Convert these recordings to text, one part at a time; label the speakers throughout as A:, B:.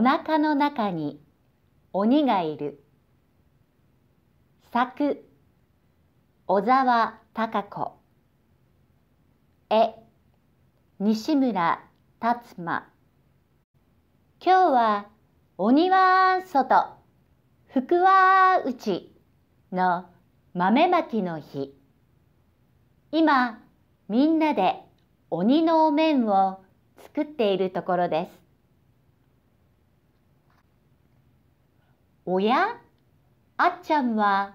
A: お腹の中に鬼がいる。作、小沢貴子。絵、西村達馬。今日は鬼は外、福は内の豆まきの日。今、みんなで鬼のお面を作っているところです。おやあっちゃんは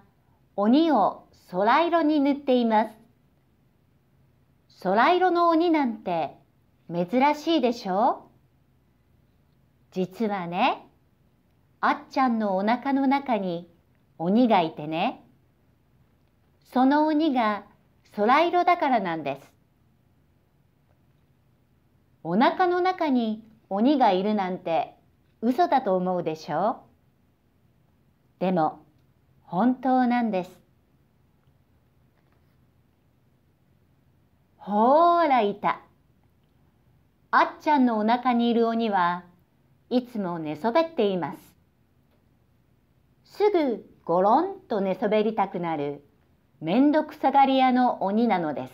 A: 鬼を空色に塗っています。空色の鬼なんて珍しいでしょう実はね、あっちゃんのお腹の中に鬼がいてね、その鬼が空色だからなんです。お腹の中に鬼がいるなんて嘘だと思うでしょでも本当なんですほーらいたあっちゃんのお腹にいる鬼はいつも寝そべっていますすぐごろんと寝そべりたくなるめんどくさがり屋の鬼なのです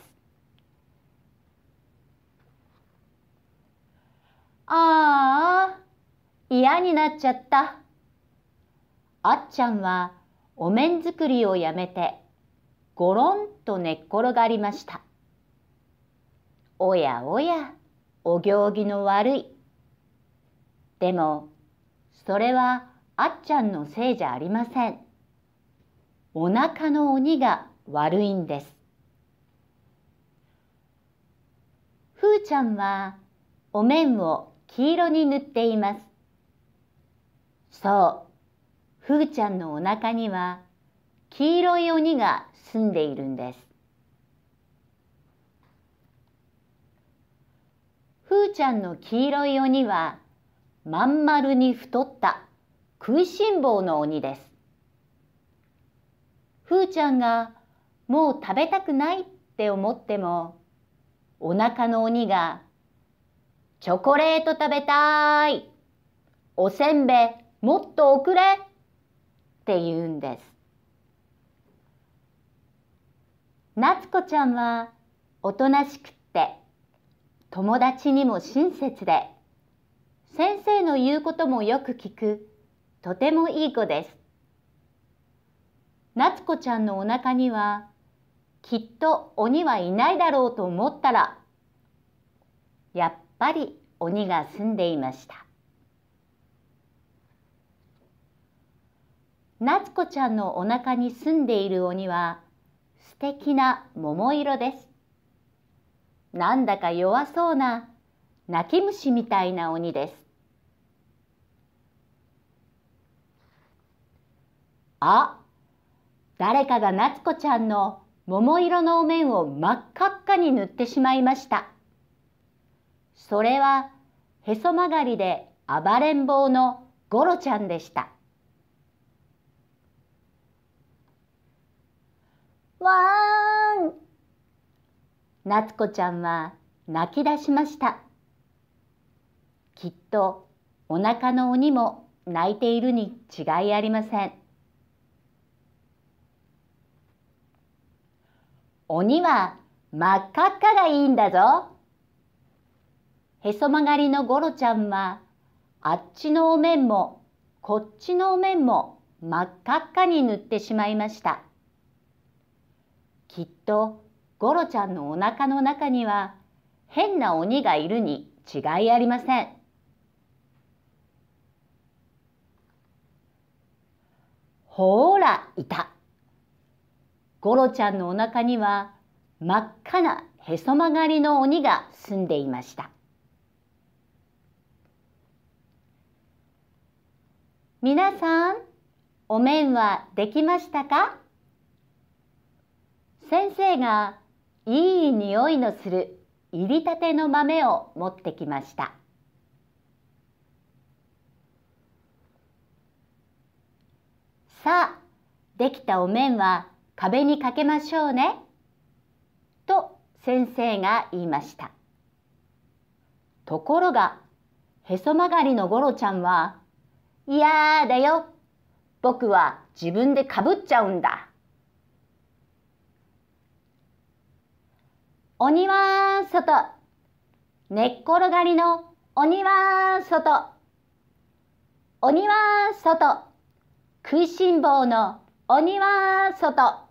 A: ああ嫌になっちゃった。あっちゃんはお面作りをやめてごろんと寝っ転がりました。おやおや、お行儀の悪い。でも、それはあっちゃんのせいじゃありません。お腹の鬼が悪いんです。ふーちゃんはお面を黄色に塗っています。そう、ふーちゃんのお腹には黄色い鬼が住んでいるんです。ふーちゃんの黄色い鬼はまん丸に太った食いしん坊の鬼です。ふーちゃんがもう食べたくないって思ってもお腹の鬼がチョコレート食べたいおせんべいもっとおくれって言うんです夏子ちゃんはおとなしくって友達にも親切で先生の言うこともよく聞くとてもいい子です夏子ちゃんのお腹にはきっと鬼はいないだろうと思ったらやっぱり鬼が住んでいました夏子ちゃんのお腹に住んでいる鬼は素敵な桃色です。なんだか弱そうな泣き虫みたいな鬼です。あ、誰かが夏子ちゃんの桃色のお面を真っ赤っかに塗ってしまいました。それはへそ曲がりで暴れん坊のゴロちゃんでした。夏子ちゃんは泣き出しましたきっとお腹の鬼も泣いているに違いありません鬼は真っ赤っかがいいんだぞへそ曲がりのゴロちゃんはあっちのお面もこっちのお面も真っ赤っかに塗ってしまいましたきっとゴロちゃんのお腹の中には変な鬼がいるに違いありません。ほーら、いた。ゴロちゃんのお腹には真っ赤なへそ曲がりの鬼が住んでいました。皆さん、お面はできましたか先生がいい匂いのする入りたての豆を持ってきましたさあできたお面は壁にかけましょうねと先生が言いましたところがへそ曲がりのゴロちゃんは「いやだよ僕は自分でかぶっちゃうんだ」お庭外。寝っ転がりのお庭外。お庭外。食いしん坊のお庭外。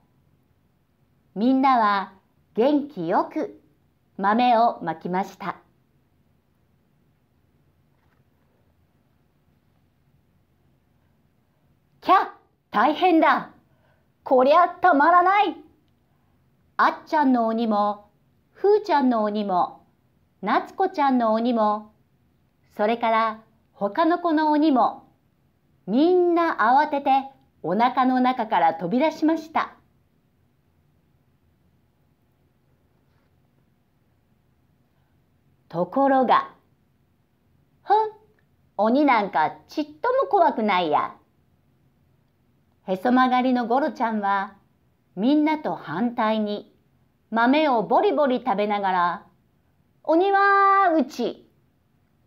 A: みんなは元気よく豆をまきました。きゃ大変だこりゃたまらないあっちゃんの鬼もふーちゃんの鬼も、なつこちゃんの鬼も、それから他の子の鬼も、みんな慌ててお腹の中から飛び出しました。ところが、ふん、鬼なんかちっとも怖くないや。へそ曲がりのゴロちゃんは、みんなと反対に豆をボリボリ食べながら、お庭うち、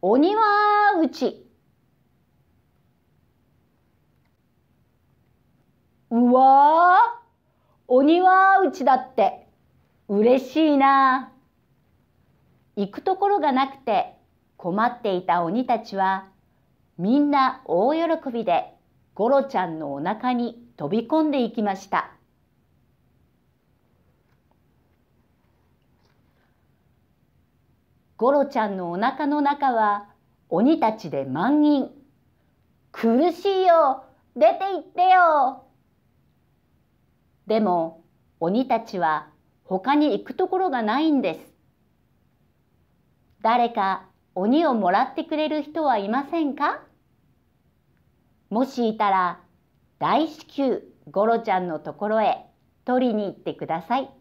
A: お庭うち。うわー、鬼はうちだって、嬉しいな。行くところがなくて困っていた鬼たちは、みんな大喜びでゴロちゃんのお腹に飛び込んでいきました。ゴロちゃんのお腹の中は鬼たちで満員。苦しいよ出て行ってよでも鬼たちは他に行くところがないんです。誰か鬼をもらってくれる人はいませんかもしいたら大至急ゴロちゃんのところへ取りに行ってください。